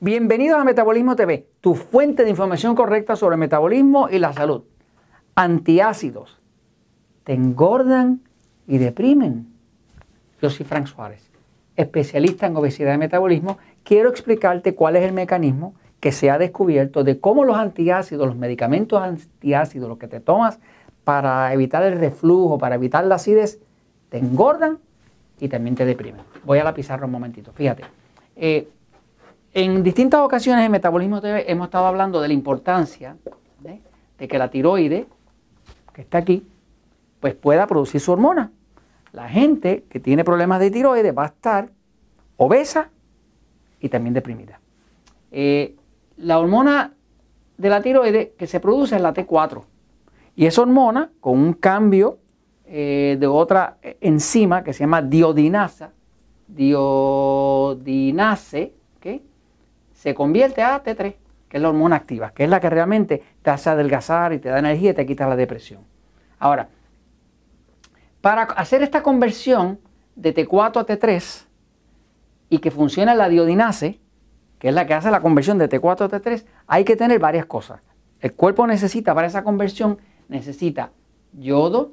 Bienvenidos a Metabolismo TV, tu fuente de información correcta sobre metabolismo y la salud. Antiácidos te engordan y deprimen. Yo soy Frank Suárez, especialista en obesidad y metabolismo. Quiero explicarte cuál es el mecanismo que se ha descubierto de cómo los antiácidos, los medicamentos antiácidos, los que te tomas para evitar el reflujo, para evitar la acidez, te engordan y también te deprimen. Voy a la pizarra un momentito, fíjate. Eh, en distintas ocasiones en Metabolismo TV hemos estado hablando de la importancia ¿eh? de que la tiroide, que está aquí, pues pueda producir su hormona. La gente que tiene problemas de tiroides va a estar obesa y también deprimida. Eh, la hormona de la tiroide que se produce es la T4. Y esa hormona, con un cambio eh, de otra enzima que se llama diodinasa, diodinase, ¿ok? se convierte a T3, que es la hormona activa, que es la que realmente te hace adelgazar y te da energía y te quita la depresión. Ahora, para hacer esta conversión de T4 a T3 y que funcione la diodinase, que es la que hace la conversión de T4 a T3, hay que tener varias cosas. El cuerpo necesita para esa conversión, necesita yodo,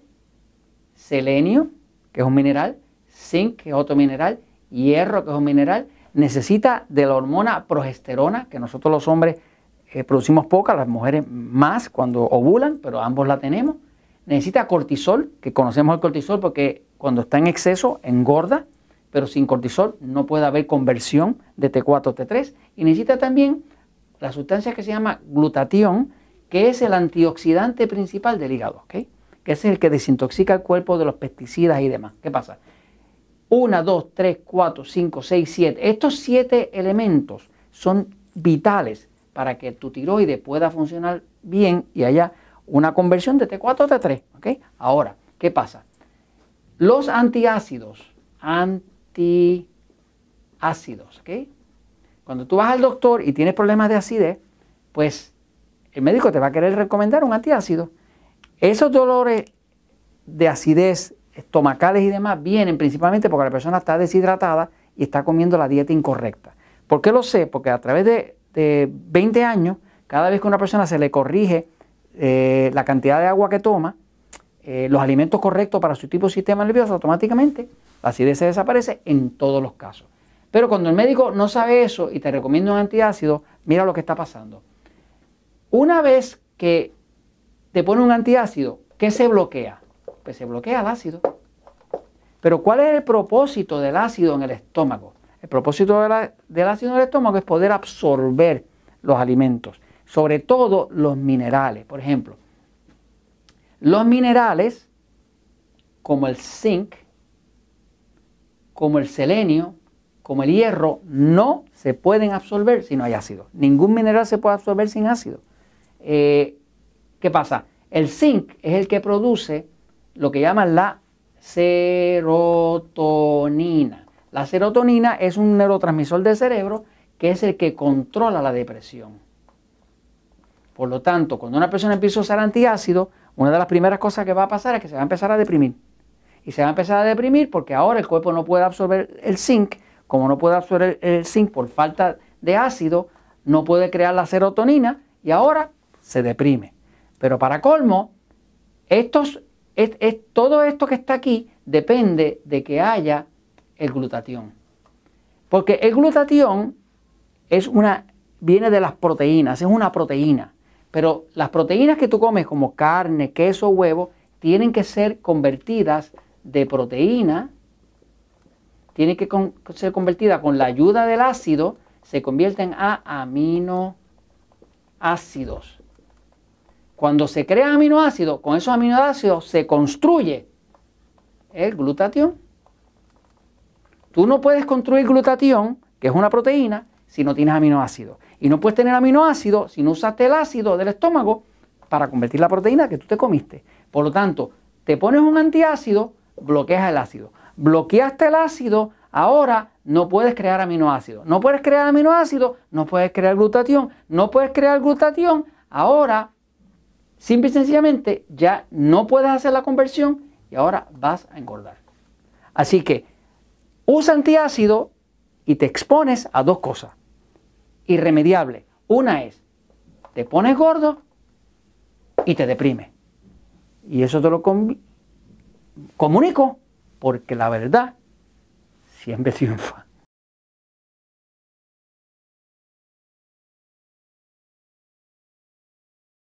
selenio, que es un mineral, zinc, que es otro mineral, hierro, que es un mineral, necesita de la hormona progesterona, que nosotros los hombres eh, producimos poca, las mujeres más cuando ovulan, pero ambos la tenemos. Necesita cortisol, que conocemos el cortisol porque cuando está en exceso engorda, pero sin cortisol no puede haber conversión de T4 a T3. Y necesita también la sustancia que se llama glutatión, que es el antioxidante principal del hígado, que es el que desintoxica el cuerpo de los pesticidas y demás. ¿Qué pasa? 1, 2, 3, 4, 5, 6, 7. Estos 7 elementos son vitales para que tu tiroide pueda funcionar bien y haya una conversión de T4 a T3. Ahora, ¿qué pasa? Los antiácidos, antiácidos, ¿ok? Cuando tú vas al doctor y tienes problemas de acidez, pues el médico te va a querer recomendar un antiácido. Esos dolores de acidez estomacales y demás vienen principalmente porque la persona está deshidratada y está comiendo la dieta incorrecta. ¿Por qué lo sé? Porque a través de, 20 años, cada vez que una persona se le corrige eh, la cantidad de agua que toma, eh, los alimentos correctos para su tipo de sistema nervioso, automáticamente la acidez se desaparece en todos los casos. Pero cuando el médico no sabe eso y te recomienda un antiácido, mira lo que está pasando. Una vez que te pone un antiácido, ¿qué se bloquea? pues se bloquea el ácido. Pero ¿cuál es el propósito del ácido en el estómago? El propósito del ácido en el estómago es poder absorber los alimentos, sobre todo los minerales. Por ejemplo, los minerales como el zinc, como el selenio, como el hierro, no se pueden absorber si no hay ácido. Ningún mineral se puede absorber sin ácido. Eh, ¿Qué pasa? El zinc es el que produce lo que llaman la serotonina. La serotonina es un neurotransmisor del cerebro que es el que controla la depresión. Por lo tanto, cuando una persona empieza a usar antiácido, una de las primeras cosas que va a pasar es que se va a empezar a deprimir. Y se va a empezar a deprimir porque ahora el cuerpo no puede absorber el zinc. Como no puede absorber el zinc por falta de ácido, no puede crear la serotonina y ahora se deprime. Pero para colmo, estos es, todo esto que está aquí depende de que haya el glutatión. Porque el glutatión es una, viene de las proteínas, es una proteína. Pero las proteínas que tú comes, como carne, queso, huevo, tienen que ser convertidas de proteína, tienen que ser convertidas con la ayuda del ácido, se convierten a aminoácidos. Cuando se crea aminoácidos, con esos aminoácidos se construye el glutatión. Tú no puedes construir glutatión, que es una proteína, si no tienes aminoácidos. Y no puedes tener aminoácidos si no usaste el ácido del estómago para convertir la proteína que tú te comiste. Por lo tanto, te pones un antiácido, bloqueas el ácido. Bloqueaste el ácido, ahora no puedes crear aminoácidos. No puedes crear aminoácidos, no puedes crear glutatión. No puedes crear glutatión, ahora Simple y sencillamente ya no puedes hacer la conversión y ahora vas a engordar. Así que usa antiácido y te expones a dos cosas irremediables. Una es, te pones gordo y te deprime. Y eso te lo comunico porque la verdad siempre triunfa.